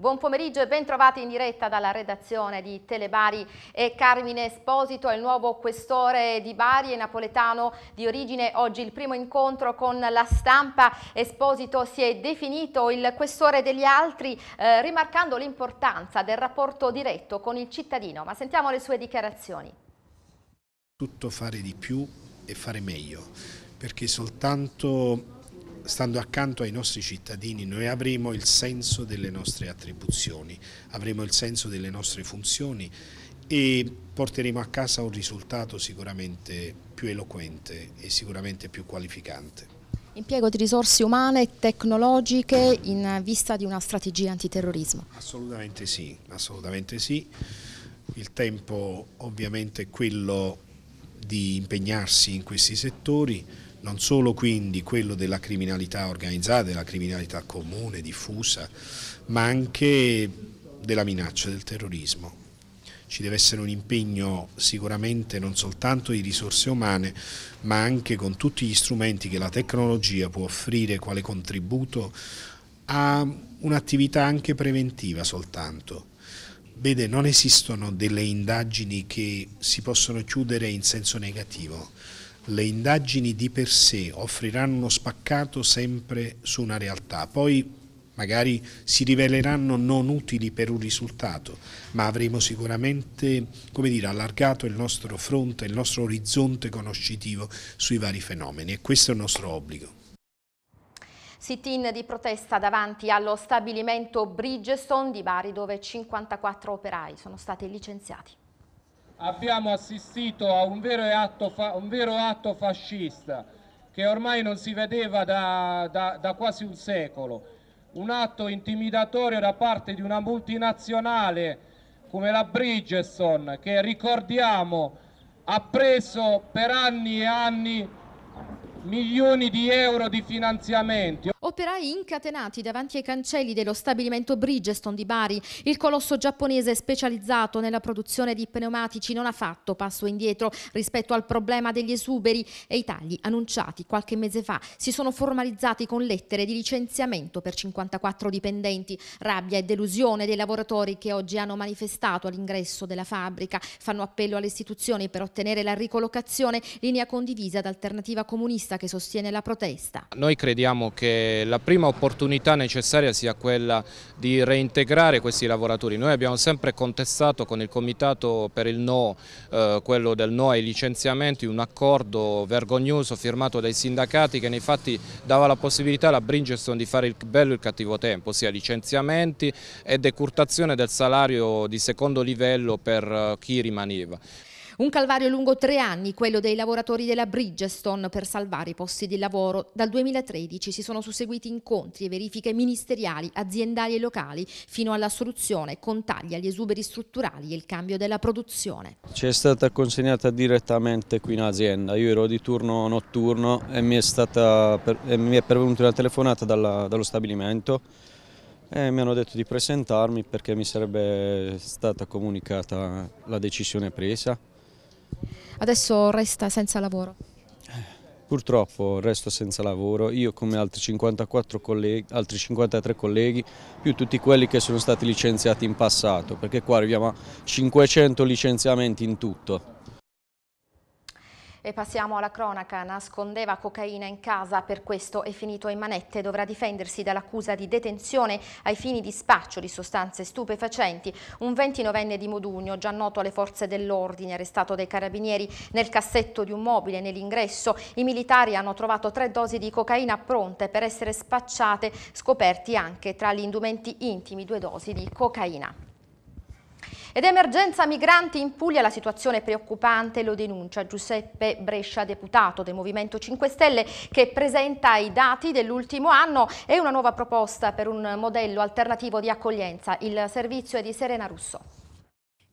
Buon pomeriggio e ben trovati in diretta dalla redazione di Telebari e Carmine Esposito, il nuovo questore di Bari e napoletano di origine. Oggi il primo incontro con la stampa. Esposito si è definito il questore degli altri, eh, rimarcando l'importanza del rapporto diretto con il cittadino. Ma sentiamo le sue dichiarazioni. Tutto fare di più e fare meglio, perché soltanto stando accanto ai nostri cittadini noi avremo il senso delle nostre attribuzioni, avremo il senso delle nostre funzioni e porteremo a casa un risultato sicuramente più eloquente e sicuramente più qualificante. Impiego di risorse umane e tecnologiche in vista di una strategia antiterrorismo? Assolutamente sì, assolutamente sì. Il tempo ovviamente è quello di impegnarsi in questi settori, non solo quindi quello della criminalità organizzata, della criminalità comune, diffusa, ma anche della minaccia, del terrorismo. Ci deve essere un impegno sicuramente non soltanto di risorse umane, ma anche con tutti gli strumenti che la tecnologia può offrire quale contributo a un'attività anche preventiva soltanto. Vede, non esistono delle indagini che si possono chiudere in senso negativo le indagini di per sé offriranno uno spaccato sempre su una realtà, poi magari si riveleranno non utili per un risultato, ma avremo sicuramente dire, allargato il nostro fronte, il nostro orizzonte conoscitivo sui vari fenomeni e questo è il nostro obbligo. Sit-in di protesta davanti allo stabilimento Bridgestone di Bari dove 54 operai sono stati licenziati abbiamo assistito a un vero, atto, un vero atto, fascista che ormai non si vedeva da, da, da quasi un secolo, un atto intimidatorio da parte di una multinazionale come la Bridgestone che ricordiamo ha preso per anni e anni milioni di euro di finanziamenti. Operai incatenati davanti ai cancelli dello stabilimento Bridgestone di Bari, il colosso giapponese specializzato nella produzione di pneumatici non ha fatto passo indietro rispetto al problema degli esuberi e i tagli annunciati qualche mese fa si sono formalizzati con lettere di licenziamento per 54 dipendenti. Rabbia e delusione dei lavoratori che oggi hanno manifestato all'ingresso della fabbrica fanno appello alle istituzioni per ottenere la ricollocazione, linea condivisa da Alternativa Comunista giornalista che sostiene la protesta. Noi crediamo che la prima opportunità necessaria sia quella di reintegrare questi lavoratori. Noi abbiamo sempre contestato con il comitato per il no, eh, quello del no ai licenziamenti, un accordo vergognoso firmato dai sindacati che nei fatti dava la possibilità alla Bridgestone di fare il bello e il cattivo tempo, ossia licenziamenti e decurtazione del salario di secondo livello per eh, chi rimaneva. Un calvario lungo tre anni, quello dei lavoratori della Bridgestone per salvare i posti di lavoro. Dal 2013 si sono susseguiti incontri e verifiche ministeriali, aziendali e locali, fino alla soluzione con tagli agli esuberi strutturali e il cambio della produzione. Ci è stata consegnata direttamente qui in azienda, io ero di turno notturno e mi è, stata, mi è pervenuta una telefonata dalla, dallo stabilimento e mi hanno detto di presentarmi perché mi sarebbe stata comunicata la decisione presa adesso resta senza lavoro. Purtroppo resto senza lavoro, io come altri, colleghi, altri 53 colleghi, più tutti quelli che sono stati licenziati in passato, perché qua arriviamo a 500 licenziamenti in tutto. E passiamo alla cronaca. Nascondeva cocaina in casa, per questo è finito in manette. Dovrà difendersi dall'accusa di detenzione ai fini di spaccio di sostanze stupefacenti. Un 29enne di Modugno, già noto alle forze dell'ordine, arrestato dai carabinieri nel cassetto di un mobile nell'ingresso. I militari hanno trovato tre dosi di cocaina pronte per essere spacciate, scoperti anche tra gli indumenti intimi due dosi di cocaina. Ed emergenza migranti in Puglia, la situazione è preoccupante, lo denuncia Giuseppe Brescia, deputato del Movimento 5 Stelle, che presenta i dati dell'ultimo anno e una nuova proposta per un modello alternativo di accoglienza. Il servizio è di Serena Russo.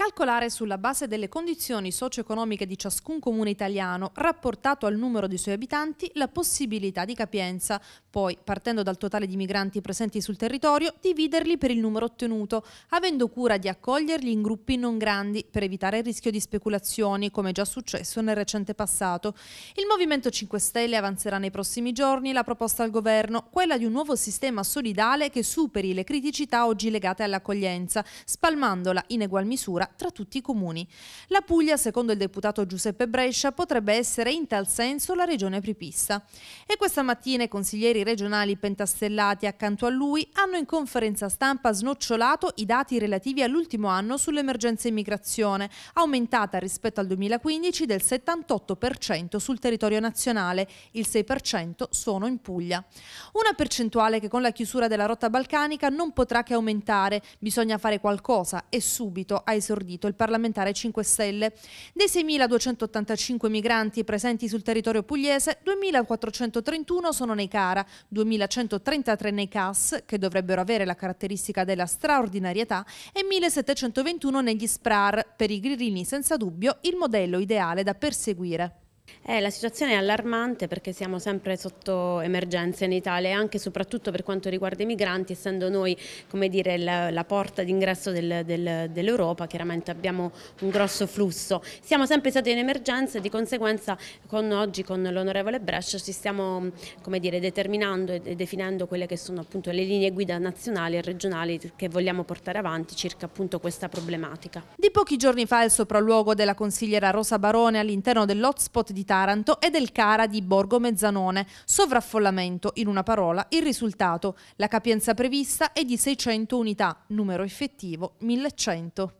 Calcolare sulla base delle condizioni socio-economiche di ciascun comune italiano, rapportato al numero di suoi abitanti, la possibilità di capienza, poi, partendo dal totale di migranti presenti sul territorio, dividerli per il numero ottenuto, avendo cura di accoglierli in gruppi non grandi per evitare il rischio di speculazioni, come già successo nel recente passato. Il Movimento 5 Stelle avanzerà nei prossimi giorni la proposta al governo, quella di un nuovo sistema solidale che superi le criticità oggi legate all'accoglienza, spalmandola in egual misura tra tutti i comuni. La Puglia, secondo il deputato Giuseppe Brescia, potrebbe essere in tal senso la regione pripista. E questa mattina i consiglieri regionali pentastellati accanto a lui hanno in conferenza stampa snocciolato i dati relativi all'ultimo anno sull'emergenza immigrazione, aumentata rispetto al 2015 del 78% sul territorio nazionale, il 6% sono in Puglia. Una percentuale che con la chiusura della rotta balcanica non potrà che aumentare, bisogna fare qualcosa e subito ai esordito il parlamentare 5 Stelle. Dei 6.285 migranti presenti sul territorio pugliese, 2.431 sono nei CARA, 2.133 nei CAS, che dovrebbero avere la caratteristica della straordinarietà, e 1.721 negli SPRAR, per i gririni senza dubbio il modello ideale da perseguire. Eh, la situazione è allarmante perché siamo sempre sotto emergenza in Italia, e anche e soprattutto per quanto riguarda i migranti, essendo noi come dire, la, la, porta d'ingresso del, del, dell'Europa, chiaramente abbiamo un grosso flusso. Siamo sempre stati in emergenza e di conseguenza con oggi con l'onorevole Brescia ci stiamo dire, determinando e definendo quelle che sono appunto le linee guida nazionali e regionali che vogliamo portare avanti circa appunto questa problematica. Di pochi giorni fa il sopralluogo della consigliera Rosa Barone all'interno dell'hotspot di di Taranto e del Cara di Borgo Mezzanone. Sovraffollamento, in una parola, il risultato. La capienza prevista è di 600 unità, numero effettivo 1100.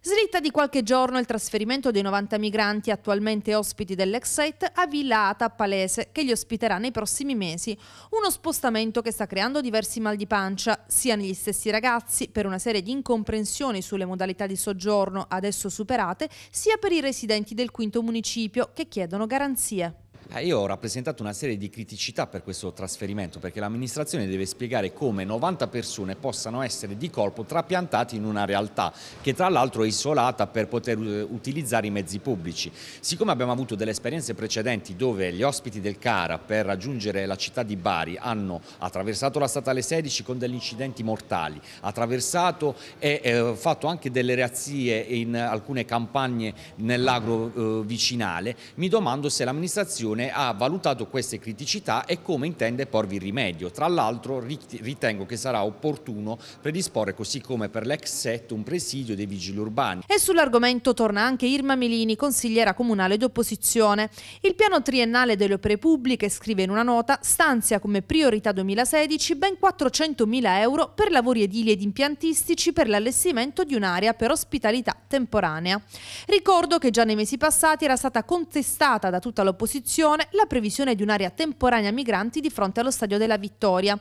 Slitta di qualche giorno il trasferimento dei 90 migranti attualmente ospiti dell'ex a Villa Ata Palese, che li ospiterà nei prossimi mesi. Uno spostamento che sta creando diversi mal di pancia, sia negli stessi ragazzi, per una serie di incomprensioni sulle modalità di soggiorno adesso superate, sia per i residenti del quinto municipio che chiedono garanzie. Eh, io ho rappresentato una serie di criticità per questo trasferimento perché l'amministrazione deve spiegare come 90 persone possano essere di colpo trapiantate in una realtà che tra l'altro è isolata per poter eh, utilizzare i mezzi pubblici. Siccome abbiamo avuto delle esperienze precedenti dove gli ospiti del CARA per raggiungere la città di Bari hanno attraversato la statale 16 con degli incidenti mortali, attraversato e eh, fatto anche delle reazie in alcune campagne nell'agro eh, vicinale, mi domando se l'amministrazione Commissione ha valutato queste criticità e come intende porvi rimedio. Tra l'altro ritengo che sarà opportuno predisporre, così come per l'ex set, un presidio dei vigili urbani. E sull'argomento torna anche Irma Melini, consigliera comunale d'opposizione. Il piano triennale delle opere pubbliche, scrive in una nota, stanzia come priorità 2016 ben 400.000 euro per lavori edili ed impiantistici per l'allestimento di un'area per ospitalità temporanea. Ricordo che già nei mesi passati era stata contestata da tutta l'opposizione discussione la previsione di un'area temporanea migranti di fronte allo Stadio della Vittoria.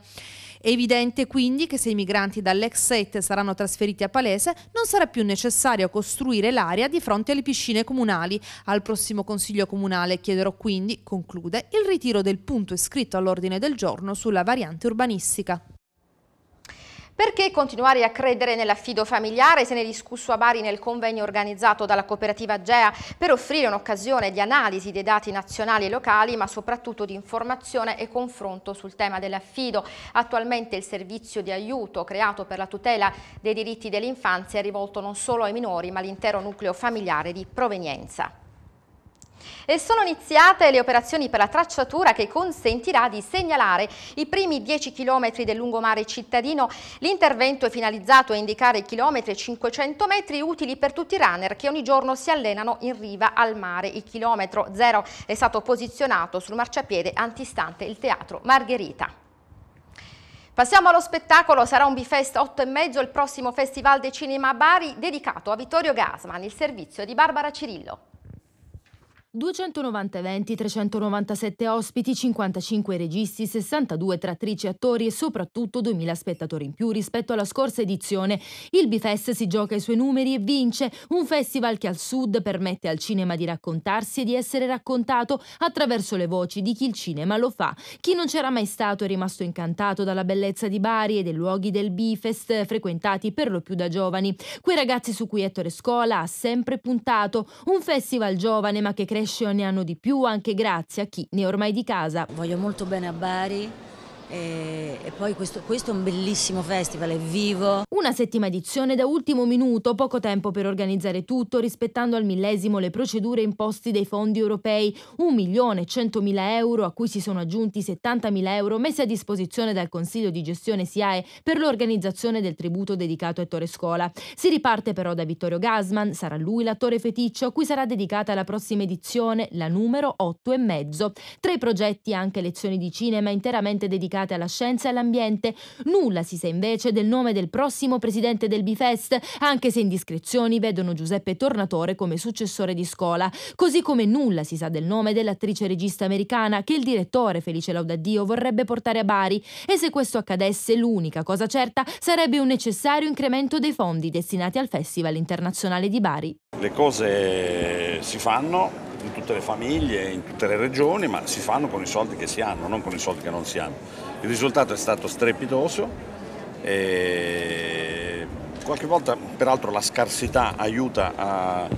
È evidente quindi che se i migranti dall'ex 7 saranno trasferiti a Palese non sarà più necessario costruire l'area di fronte alle piscine comunali. Al prossimo Consiglio Comunale chiederò quindi, conclude, il ritiro del punto iscritto all'ordine del giorno sulla variante urbanistica. Perché continuare a credere nell'affido familiare? Se ne è discusso a Bari nel convegno organizzato dalla cooperativa GEA per offrire un'occasione di analisi dei dati nazionali e locali, ma soprattutto di informazione e confronto sul tema dell'affido. Attualmente il servizio di aiuto creato per la tutela dei diritti dell'infanzia è rivolto non solo ai minori, ma all'intero nucleo familiare di provenienza e sono iniziate le operazioni per la tracciatura che consentirà di segnalare i primi 10 chilometri del lungomare cittadino. L'intervento è finalizzato a indicare i chilometri 500 metri utili per tutti i runner che ogni giorno si allenano in riva al mare. Il chilometro zero è stato posizionato sul marciapiede antistante il teatro Margherita. Passiamo allo spettacolo, sarà un Bifest 8 e mezzo, il prossimo Festival del Cinema a Bari dedicato a Vittorio Gasman, il servizio di Barbara Cirillo. 290 eventi, 397 ospiti, 55 registi, 62 tra attrici e attori e soprattutto 2000 spettatori in più rispetto alla scorsa edizione. Il Bifest si gioca i suoi numeri e vince, un festival che al sud permette al cinema di raccontarsi e di essere raccontato attraverso le voci di chi il cinema lo fa. Chi non c'era mai stato è rimasto incantato dalla bellezza di Bari e dei luoghi del Bifest frequentati per lo più da giovani, quei ragazzi su cui Ettore Scola ha sempre puntato, un festival giovane ma che cresce Brescia ne hanno di più anche grazie a chi ne è ormai di casa. Voglio molto bene a Bari, e, poi questo, questo, è un bellissimo festival, è vivo. Una settima edizione da ultimo minuto, poco tempo per organizzare tutto, rispettando al millesimo le procedure imposte dai fondi europei. 1.100.000 euro, a cui si sono aggiunti 70.000 euro messi a disposizione dal Consiglio di gestione SIAE per l'organizzazione del tributo dedicato a Ettore Scola. Si riparte però da Vittorio Gasman, sarà lui l'attore feticcio a cui sarà dedicata la prossima edizione, la numero 8 e mezzo. Tra i progetti anche lezioni di cinema interamente dedicate dedicate alla scienza e all'ambiente. Nulla si sa invece del nome del prossimo presidente del Bifest, anche se indiscrezioni vedono Giuseppe Tornatore come successore di scuola. così come nulla si sa del nome dell'attrice regista americana che il direttore Felice Laudaddio vorrebbe portare a Bari e se questo accadesse l'unica cosa certa sarebbe un necessario incremento dei fondi destinati al Festival Internazionale di Bari. Le cose si fanno in tutte le famiglie, in tutte le regioni, ma si fanno con i soldi che si hanno, non con i soldi che non si hanno. Il risultato è stato strepitoso. qualche volta, peraltro, la scarsità aiuta a,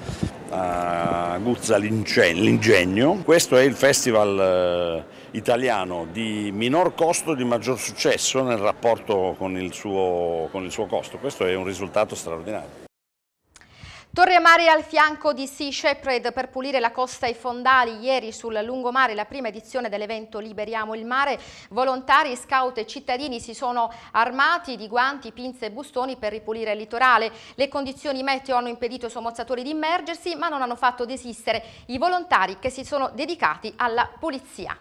a Guzza l'ingegno. Questo è il festival eh, italiano di minor costo e di maggior successo nel rapporto con il, suo, con il suo costo. Questo è un risultato straordinario. Torre Mare al fianco di Sea Shepherd per pulire la costa e i fondali. Ieri sul lungomare la prima edizione dell'evento Liberiamo il mare. Volontari, scout e cittadini si sono armati di guanti, pinze e bustoni per ripulire il litorale. Le condizioni meteo hanno impedito ai sommozzatori di immergersi ma non hanno fatto desistere i volontari che si sono dedicati alla pulizia.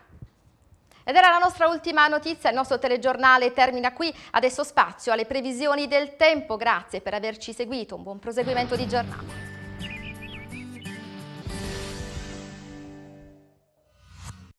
Ed era la nostra ultima notizia, il nostro telegiornale termina qui, adesso spazio alle previsioni del tempo, grazie per averci seguito, un buon proseguimento di giornata.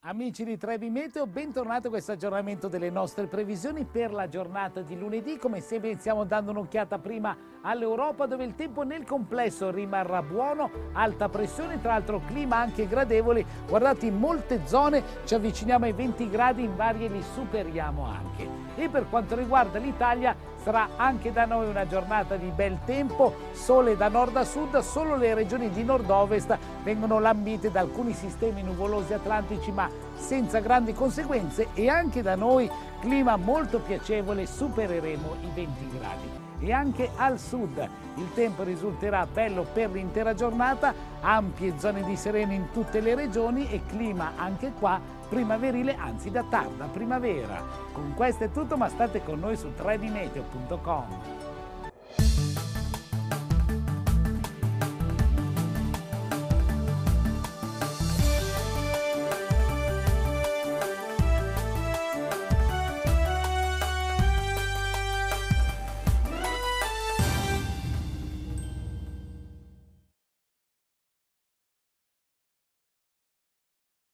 Amici di Trevi Meteo, bentornati a questo aggiornamento delle nostre previsioni per la giornata di lunedì. Come sempre stiamo dando un'occhiata prima all'Europa dove il tempo nel complesso rimarrà buono, alta pressione, tra l'altro clima anche gradevole. Guardate, in molte zone ci avviciniamo ai 20 gradi, in varie li superiamo anche. E per quanto riguarda l'Italia sarà anche da noi una giornata di bel tempo, sole da nord a sud, solo le regioni di nord-ovest vengono lambite da alcuni sistemi nuvolosi atlantici ma senza grandi conseguenze e anche da noi clima molto piacevole, supereremo i 20 gradi. E anche al sud il tempo risulterà bello per l'intera giornata, ampie zone di sereno in tutte le regioni e clima anche qua primaverile, anzi da tarda primavera. Con questo è tutto, ma state con noi su 3dmeteo.com.